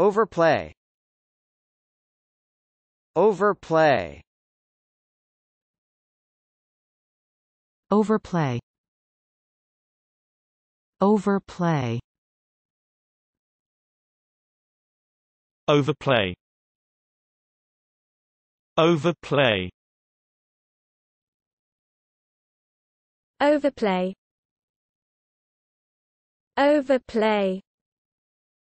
Overplay Overplay Overplay Overplay Overplay Overplay Overplay Overplay